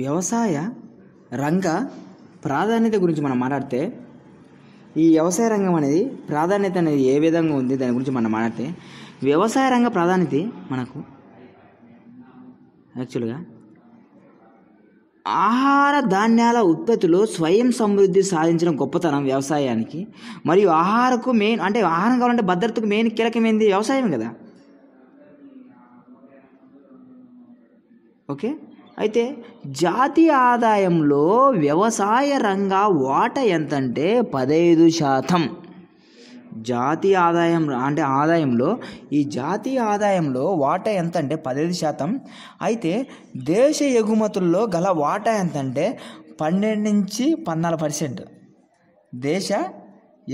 వ్యవసాయ రంగ ప్రాధాన్యత గురించి మనం మాట్లాడితే ఈ వ్యవసాయ రంగం అనేది ప్రాధాన్యత అనేది ఏ విధంగా ఉంది దాని గురించి మనం మాట్లాడితే వ్యవసాయ రంగ ప్రాధాన్యత మనకు యాక్చువల్గా ఆహార ధాన్యాల ఉత్పత్తిలో స్వయం సమృద్ధి సాధించిన గొప్పతనం వ్యవసాయానికి మరియు ఆహారకు మెయిన్ అంటే ఆహారం కావాలంటే భద్రతకు మెయిన్ కీలకమైంది వ్యవసాయం కదా ఓకే అయితే జాతీయ ఆదాయంలో వ్యవసాయ రంగ వాటా ఎంతంటే పదహైదు శాతం జాతీయ ఆదాయం అంటే ఆదాయంలో ఈ జాతీయ ఆదాయంలో వాటా ఎంత అంటే పదహైదు శాతం అయితే దేశ ఎగుమతుల్లో గల వాటా ఎంత అంటే పన్నెండు నుంచి పద్నాలుగు పర్సెంట్ దేశ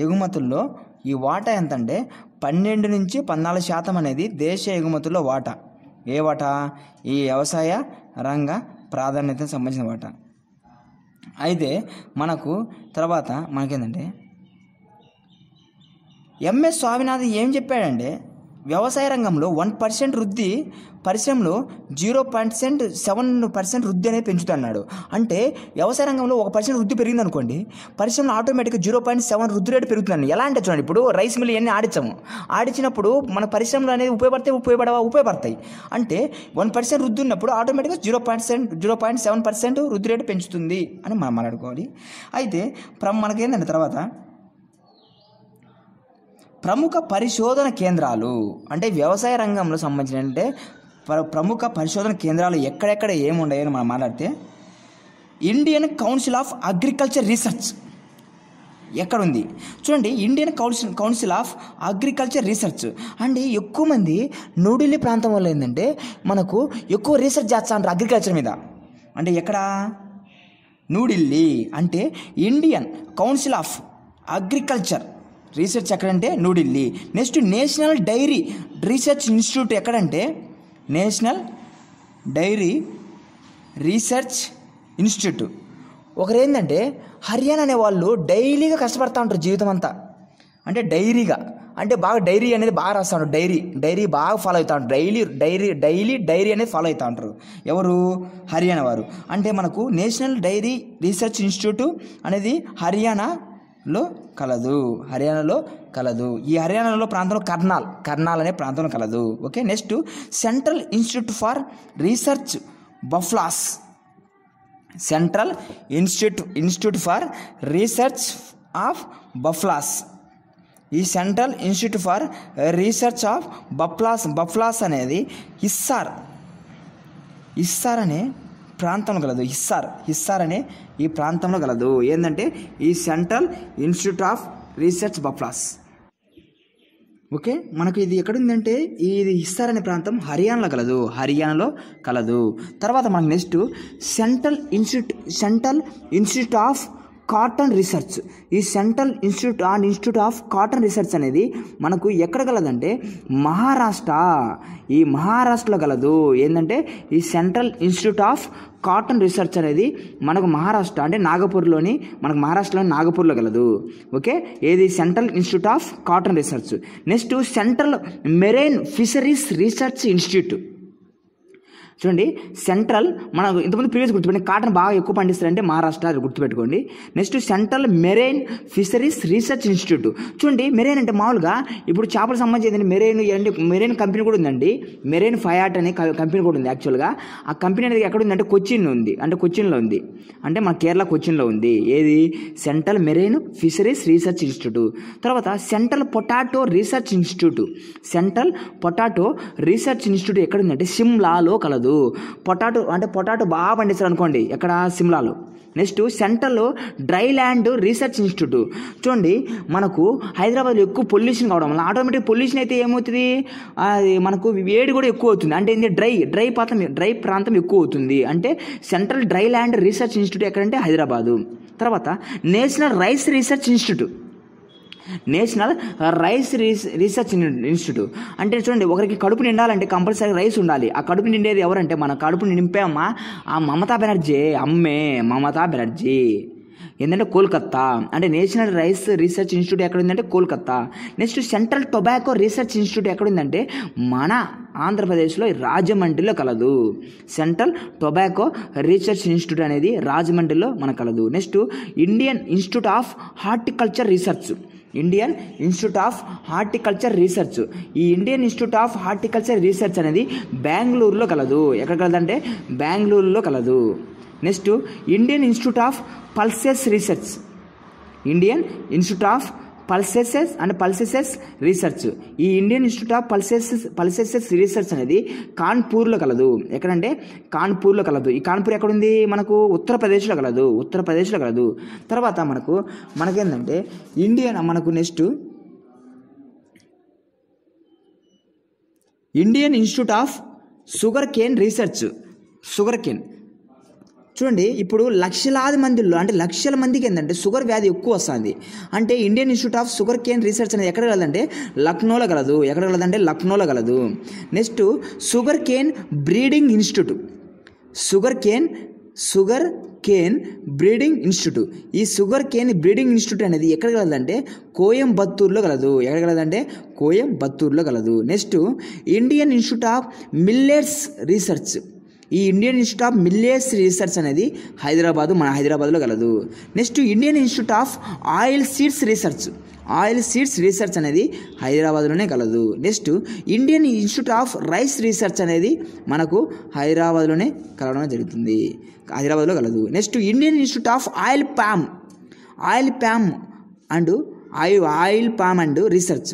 ఎగుమతుల్లో ఈ వాటా ఎంత అంటే పన్నెండు నుంచి పద్నాలుగు శాతం అనేది దేశ ఎగుమతుల్లో వాటా ఏ వాటా ఈ వ్యవసాయ రంగ ప్రాధాన్యత సంబంధించిన పాట అయితే మనకు తర్వాత మనకేంటంటే ఎంఎస్ స్వామినాథన్ ఏం చెప్పాడంటే వ్యవసాయ రంగంలో వన్ పర్సెంట్ వృద్ధి పరిశ్రమలో జీరో పర్సెంట్ సెవెన్ పర్సెంట్ వృద్ధి అనేది పెంచుతున్నాడు అంటే వ్యవసాయ రంగంలో ఒక పర్సెంట్ వృద్ధి పెరిగింది అనుకోండి పరిశ్రమలో ఆటోమేటిక్గా జీరో పాయింట్ సెవెన్ వృద్ధి రేటు పెరుగుతున్నాను ఎలా అంటే చూడండి ఇప్పుడు రైస్ మిల్ ఇవన్నీ ఆడించాము ఆడించినప్పుడు మన పరిశ్రమలు అనేది ఉపయోగపడతాయి ఉపయోగపడవా ఉపయోగపడతాయి అంటే వన్ పర్సెంట్ వృద్ధి ఉన్నప్పుడు ఆటోమేటిక్గా zero point seven zero point seven percent వృద్ధి రేటు పెంచుతుంది అని మనం మాట్లాడుకోవాలి అయితే మనకేంటంటే తర్వాత ప్రముఖ పరిశోధన కేంద్రాలు అంటే వ్యవసాయ రంగంలో సంబంధించిన అంటే ప్రముఖ పరిశోధన కేంద్రాలు ఎక్కడెక్కడ ఏముండయని మనం మాట్లాడితే Indian council of agriculture research ఎక్కడ ఉంది చూడండి Indian council council of agriculture research and ఎక్కువ మంది నూడిల్లీ ప్రాంతం వల్ల ఏంటంటే మనకు ఎక్కువ రీసెర్చ్ చేస్తా అంటారు అగ్రికల్చర్ మీద అంటే ఎక్కడ న్యూఢిల్లీ అంటే Indian council of agriculture research ఎక్కడంటే New Delhi next national dairy research institute ఎక్కడంటే నేషనల్ డైరీ రీసెర్చ్ ఇన్స్టిట్యూట్ ఒకరు ఏంటంటే హర్యానా అనే వాళ్ళు డైలీగా కష్టపడతా ఉంటారు జీవితం అంతా అంటే డైరీగా అంటే బాగా డైరీ అనేది బాగా రాస్తూ ఉంటారు డైరీ డైరీ బాగా ఫాలో అవుతూ ఉంటారు డైలీ డైరీ డైలీ డైరీ అనేది ఫాలో అవుతూ ఉంటారు ఎవరు హర్యానా వారు అంటే మనకు నేషనల్ డైరీ రీసెర్చ్ ఇన్స్టిట్యూట్ అనేది హర్యానా లో కలదు హర్యానాలో కలదు ఈ హర్యానాలో ప్రాంతంలో కర్నాల్ కర్నాల్ అనే ప్రాంతంలో కలదు okay next central institute for research buffaloes central institute institute for research of buffaloes ఈ central institute for research of buffaloes buffaloes అనేది ఇస్సార్ ఇస్సార్ అనే ప్రాంతంలో కలదు హిస్సార్ హిస్సార్ అనే ఈ ప్రాంతంలో కలదు ఏంటంటే ఈ central institute of research buffaloes okay మనకు ఇది ఎక్కడుందంటే ఇది హిస్సార్ అనే ప్రాంతం హర్యానాలో కలదు హర్యానాలో కలదు తర్వాత మనకు next central institute central institute of cotton research ఈ central institute and institute of cotton research అనేది మనకు ఎక్కడ గలదంటే మహారాష్ట్ర ఈ మహారాష్ట్రలో గలదు ఏంటంటే ఈ central institute of cotton research అనేది మనకు మహారాష్ట్ర అంటే నాగపూర్లోని మనకు మహారాష్ట్రలోని నాగపూర్లో గలదు ఓకే ఏది central institute of cotton research next central marine fisheries research institute చూడండి సెంట్రల్ మన ఇంతకుముందు ప్రీవియస్ గుర్తుపెట్టండి కాటన్ బాగా ఎక్కువ పండిస్తారంటే మహారాష్ట్ర అది గుర్తుపెట్టుకోండి next central marine fisheries research institute చూడండి మెరైన్ అంటే మామూలుగా ఇప్పుడు చేపలకు సంబంధించి మెరైన్ ఇవన్నీ మెరైన్ కంపెనీ కూడా ఉందండి మెరైన్ ఫయాట్ అనే కంపెనీ కూడా ఉంది యాక్చువల్గా ఆ కంపెనీ అనేది ఎక్కడ ఉంది అంటే కొచ్చిన్ ఉంది అంటే కొచ్చిన్లో ఉంది అంటే మన కేరళ కొచ్చిన్లో ఉంది ఏది central marine fisheries research institute తర్వాత central potato research institute central potato research institute ఎక్కడ ఉందంటే సిమ్లాలో కలదు కాదు పొటాటో అంటే పొటాటో బాగా పండిస్తారు అనుకోండి ఎక్కడ సిమ్లాలో నెక్స్ట్ సెంట్రల్లో డ్రై ల్యాండ్ రీసెర్చ్ ఇన్స్టిట్యూట్ చూడండి మనకు హైదరాబాద్లో ఎక్కువ పొల్యూషన్ కావడం వల్ల ఆటోమేటిక్ పొల్యూషన్ అయితే ఏమవుతుంది అది మనకు వేడి కూడా ఎక్కువ అవుతుంది అంటే ఏంటి డ్రై డ్రై ప్రాంతం డ్రై ప్రాంతం ఎక్కువ అవుతుంది అంటే central dry land research institute ఎక్కడంటే హైదరాబాదు తర్వాత national rice research institute national rice research institute అంటే చూడండి ఒకరికి కడుపు నిండాలంటే కంపల్సరీ రైస్ ఉండాలి ఆ కడుపు నిండేది ఎవరంటే మన కడుపు నింపామా ఆ మమతా బెనర్జీ అమ్మే మమతా బెనర్జీ ఏంటంటే కోల్కత్తా అంటే నేషనల్ రైస్ రీసెర్చ్ ఇన్స్టిట్యూట్ ఎక్కడ ఉందంటే Kolkata next central tobacco research institute ఎక్కడ ఉందంటే మన ఆంధ్రప్రదేశ్లో రాజమండ్రిలో కలదు సెంట్రల్ టొబాకో రీసెర్చ్ ఇన్స్టిట్యూట్ అనేది రాజమండ్రిలో మన కలదు next Indian institute of horticulture research Indian institute of horticulture research ఈ Indian institute of horticulture research అనేది బెంగళూరులో కలదు ఎక్కడ కలదంటే బెంగళూరులో కలదు next Indian institute of pulses research Indian institute of pulses and pulses research ఈ Indian institute of pulses pulses research అనేది కాన్పూర్లో కలదు ఎక్కడంటే కాన్పూర్లో కలదు ఈ కాన్పూర్ ఎక్కడుంది మనకు ఉత్తరప్రదేశ్లో కలదు ఉత్తరప్రదేశ్లో కలదు తర్వాత మనకు మనకేంటంటే ఇండియన్ మనకు next Indian institute of sugarcane research sugarcane చూడండి ఇప్పుడు లక్షలాది మందిలో అంటే లక్షల మందికి ఏంటంటే షుగర్ వ్యాధి ఎక్కువ వస్తుంది అంటే Indian institute of sugarcane research అనేది ఎక్కడ కలదంటే లక్నోలో కలదు ఎక్కడ కలదంటే లక్నోలో కలదు next sugarcane breeding institute sugarcane sugarcane breeding institute ఈ షుగర్ కేన్ బ్రీడింగ్ ఇన్స్టిట్యూట్ అనేది ఎక్కడ కలదంటే కోయంబత్తూర్లో కలదు ఎక్కడ కలదంటే కోయంబత్తూర్లో కలదు next Indian institute of millets research ఈ Indian institute of millets research అనేది హైదరాబాదు మన హైదరాబాద్లో కలదు next Indian institute of oilseeds research oilseeds research అనేది హైదరాబాద్లోనే కలదు next Indian institute of rice research అనేది మనకు హైదరాబాద్లోనే కలవడం జరుగుతుంది హైదరాబాద్లో కలదు next Indian institute of oil palm oil palm and oil oil palm and research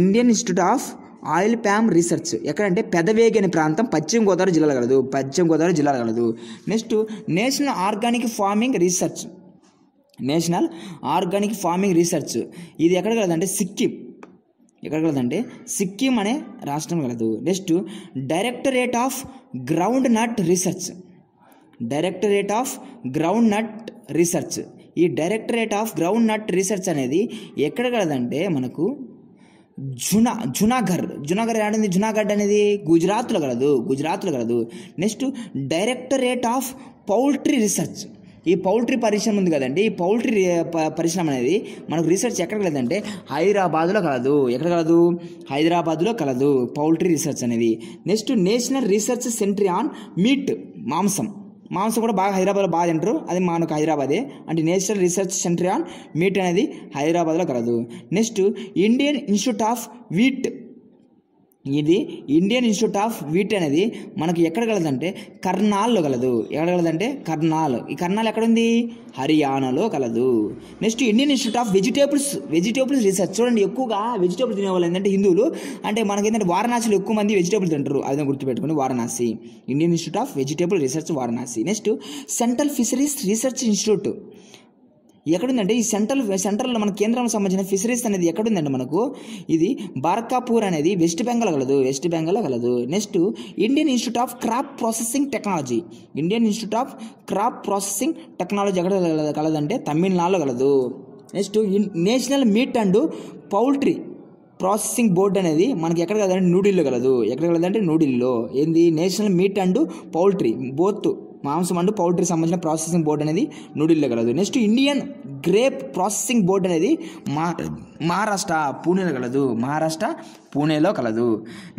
Indian institute of oil palm research ఎక్కడంటే పెదవేగి అనే ప్రాంతం పశ్చిమ గోదావరి జిల్లాలో కలదు పశ్చిమ గోదావరి జిల్లాలో కలదు next national organic farming research national organic farming research ఇది ఎక్కడ కలదంటే సిక్కిం ఎక్కడ కలదంటే సిక్కిం అనే రాష్ట్రం కలదు next directorate of groundnut research directorate of groundnut research ఈ directorate of groundnut research అనేది ఎక్కడ కలదంటే మనకు జునా జునాఘర్ జునాఘర్ ఏడాడింది జునాగఢ్ అనేది గుజరాత్లో కలదు గుజరాత్లో కలదు next directorate of poultry research ఈ పౌల్ట్రీ పరిశ్రమ ఉంది కదండి ఈ పౌల్ట్రీ పరిశ్రమ అనేది మనకు రీసెర్చ్ ఎక్కడ కలదంటే హైదరాబాద్లో కలదు ఎక్కడ కలదు హైదరాబాద్లో కలదు పౌల్ట్రీ రీసెర్చ్ అనేది next national research centre on meat మాంసం మాంసం కూడా బాగా హైదరాబాద్లో బాగా తింటారు అది మనకు హైదరాబాదే అంటే national research centre on meat అనేది హైదరాబాద్లో కలదు next Indian institute of wheat ఇది ఇండియన్ ఇన్స్టిట్యూట్ ఆఫ్ వీట్ అనేది మనకు ఎక్కడ కలదంటే కర్నాల్లో కలదు ఎక్కడ కలదంటే కర్నాల్ ఈ కర్నాల్ ఎక్కడుంది హర్యానాలో కలదు next Indian institute of vegetables vegetables research చూడండి ఎక్కువగా వెజిటేబుల్ తినేవాళ్ళు ఏంటంటే హిందువులు అంటే మనకి ఏంటంటే వారణాసిలో ఎక్కువ మంది వెజిటేబుల్ తింటారు అదే గుర్తుపెట్టుకుని Varanasi Indian institute of vegetable research Varanasi next central fisheries research institute ఎక్కడుందంటే ఈ సెంట్రల్ సెంట్రల్లో మన కేంద్రానికి సంబంధించిన ఫిషరీస్ అనేది ఎక్కడుందండి మనకు ఇది బార్కాపూర్ అనేది వెస్ట్ బెంగాల్ కలదు వెస్ట్ బెంగాల్ కలదు next Indian institute of crop processing technology Indian institute of crop processing technology ఎక్కడ కలదంటే తమిళనాడులో కలదు next national meat and poultry processing board అనేది మనకి ఎక్కడ కదంటే నూడిల్లో కలదు ఎక్కడ కలదంటే నూడిల్లో ఏంది national meat and poultry both మాంసం అండ్ పౌల్ట్రీ సంబంధించిన ప్రాసెసింగ్ బోర్డు అనేది నూడిల్లో కలదు next Indian grape processing board అనేది మా మహారాష్ట్ర పూణేలో కలదు మహారాష్ట్ర పూణేలో కలదు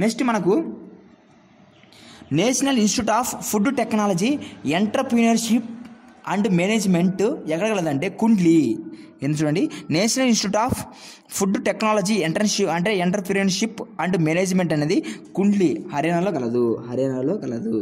నెక్స్ట్ మనకు national institute of food technology entrepreneurship and management ఎక్కడ కలదంటే కుండ్లీ ఎంత చూడండి national institute of food technology internship అంటే ఎంటర్ప్రీనర్షిప్ అండ్ మేనేజ్మెంట్ అనేది కుండ్లీ హర్యానాలో కలదు హర్యానాలో కలదు